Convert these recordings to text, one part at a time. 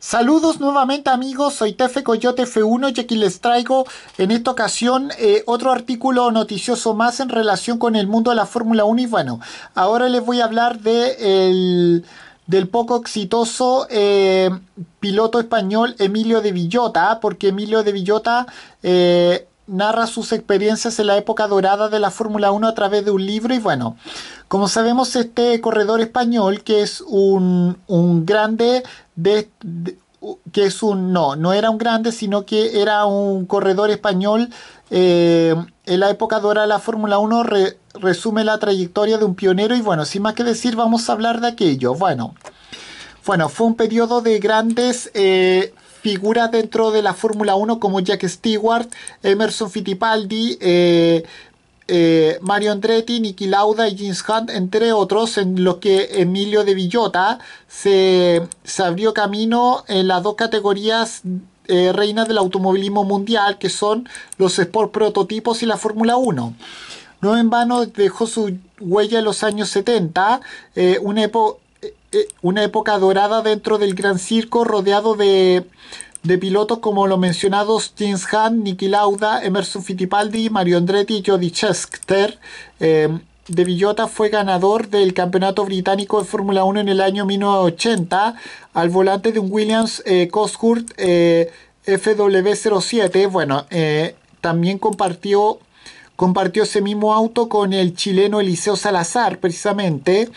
Saludos nuevamente amigos, soy Tefe Coyote F1 y aquí les traigo en esta ocasión eh, otro artículo noticioso más en relación con el mundo de la Fórmula 1 y bueno, ahora les voy a hablar de del poco exitoso eh, piloto español Emilio de Villota, ¿ah? porque Emilio de Villota eh, narra sus experiencias en la época dorada de la Fórmula 1 a través de un libro y bueno, como sabemos este corredor español que es un, un grande que es un no, no era un grande, sino que era un corredor español. Eh, en la época dorada de la Fórmula 1 resume la trayectoria de un pionero y bueno, sin más que decir, vamos a hablar de aquello. Bueno, bueno fue un periodo de grandes eh, figuras dentro de la Fórmula 1 como Jack Stewart, Emerson Fittipaldi, eh, eh, Mario Andretti, Niki Lauda y James Hunt, entre otros, en los que Emilio de Villota se, abrió camino en las dos categorías eh, reinas del automovilismo mundial, que son los Sport Prototipos y la Fórmula 1. No en vano dejó su huella en los años 70, eh, una época dorada dentro del gran circo rodeado de de pilotos como los mencionados James Hunt, Niki Lauda, Emerson Fittipaldi, Mario Andretti y Jody Chester. Em, de Villota fue ganador del Campeonato Británico de Fórmula 1 en el año 1980 al volante de un Williams eh, Cosworth eh, FW07. Bueno, eh, también compartió, compartió ese mismo auto con el chileno Eliseo Salazar, precisamente,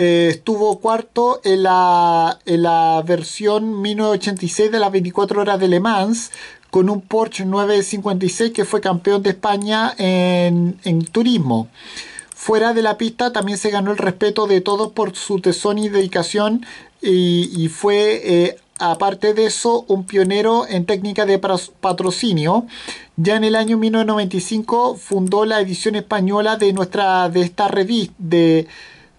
eh, estuvo cuarto en la, versión 1986 de las 24 horas de Le Mans con un Porsche 956 que fue campeón de España en, turismo. Fuera de la pista también se ganó el respeto de todos por su tesón y dedicación y, fue, eh, aparte de eso, un pionero en técnica de patrocinio. Ya en el año 1995 fundó la edición española de, nuestra, de esta revista,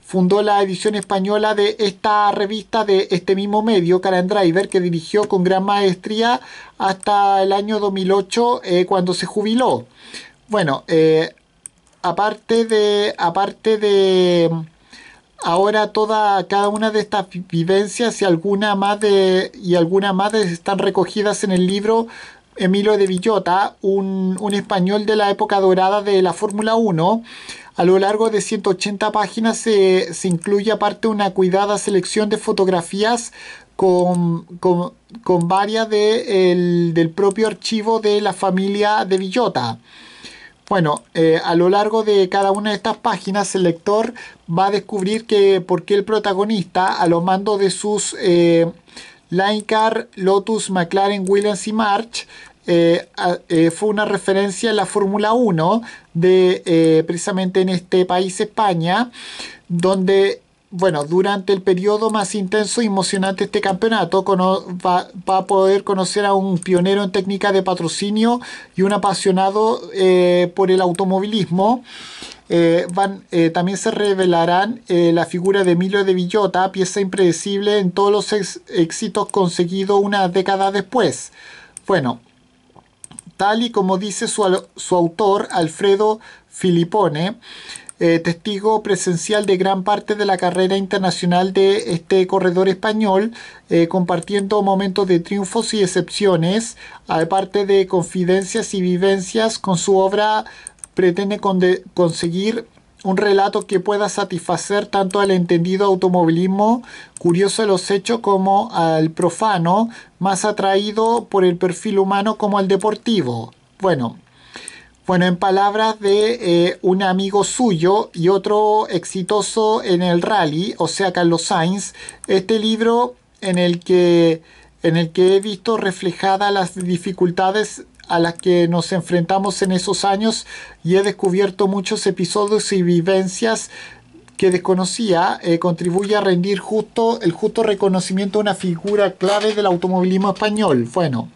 fundó la edición española de esta revista de este mismo medio, Karen Driver, que dirigió con gran maestría hasta el año 2008 eh, cuando se jubiló. Bueno, eh, aparte de... Aparte de ahora toda cada una de estas vivencias y alguna más de y alguna están recogidas en el libro Emilio de Villota, un, español de la época dorada de la Fórmula 1. A lo largo de 180 páginas se, incluye aparte una cuidada selección de fotografías con, varias del propio archivo de la familia de Villota. Bueno, eh, a lo largo de cada una de estas páginas el lector va a descubrir que por qué el protagonista, a los mandos de sus eh, Linecar, Lotus, McLaren, Williams y March. Eh, eh, fue una referencia en la Fórmula 1 de eh, precisamente en este país España, donde bueno, durante el periodo más intenso y emocionante de este campeonato va, a poder conocer a un pionero en técnica de patrocinio y un apasionado por el automovilismo. Eh, eh, también se revelarán eh, la figura de Emilio de Villota, pieza impredecible en todos los éxitos conseguidos una década después. Bueno, tal y como dice su, su autor, Alfredo Filipone, testigo presencial de gran parte de la carrera internacional de este corredor español, compartiendo momentos de triunfos y excepciones, aparte de confidencias y vivencias con su obra pretende conseguir un relato que pueda satisfacer tanto al entendido automovilismo curioso de los hechos como al profano, más atraído por el perfil humano como al deportivo. Bueno, bueno, en palabras de eh, un amigo suyo y otro exitoso en el rally, o sea, Carlos Sainz, este libro en el que, en el que he visto reflejadas las dificultades a las que nos enfrentamos en esos años y he descubierto muchos episodios y vivencias que desconocía eh, contribuye a rendir justo el justo reconocimiento a una figura clave del automovilismo español. Bueno,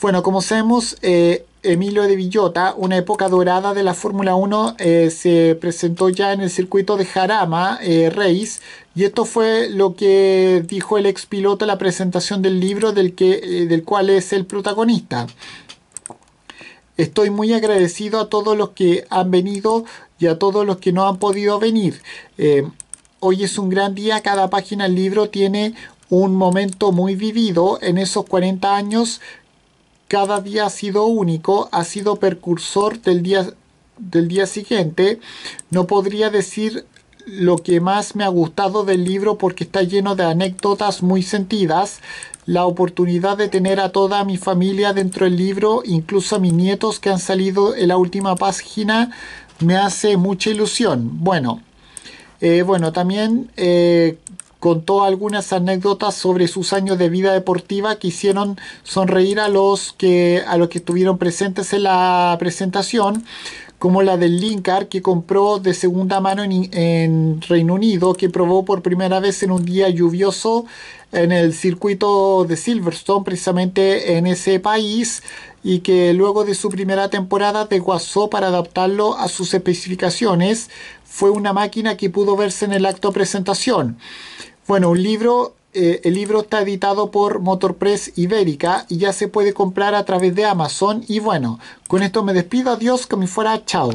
bueno como sabemos, eh, Emilio de Villota, una época dorada de la Fórmula 1, eh, se presentó ya en el circuito de Jarama eh, Reis, y esto fue lo que dijo el ex piloto en la presentación del libro del, que, eh, del cual es el protagonista. Estoy muy agradecido a todos los que han venido y a todos los que no han podido venir. Eh, hoy es un gran día, cada página del libro tiene un momento muy vivido en esos 40 años cada día ha sido único, ha sido percursor del día, del día siguiente. No podría decir lo que más me ha gustado del libro porque está lleno de anécdotas muy sentidas. La oportunidad de tener a toda mi familia dentro del libro, incluso a mis nietos que han salido en la última página, me hace mucha ilusión. Bueno, eh, bueno, también eh, contó algunas anécdotas sobre sus años de vida deportiva que hicieron sonreír a los que, a los que estuvieron presentes en la presentación, como la del Linkar que compró de segunda mano en, Reino Unido, que probó por primera vez en un día lluvioso en el circuito de Silverstone, precisamente en ese país, y que luego de su primera temporada desguazó para adaptarlo a sus especificaciones. Fue una máquina que pudo verse en el acto de presentación. Bueno, un libro eh, el libro está editado por Motorpress Ibérica y ya se puede comprar a través de Amazon. Y bueno, con esto me despido. Adiós, que me fuera. Chao.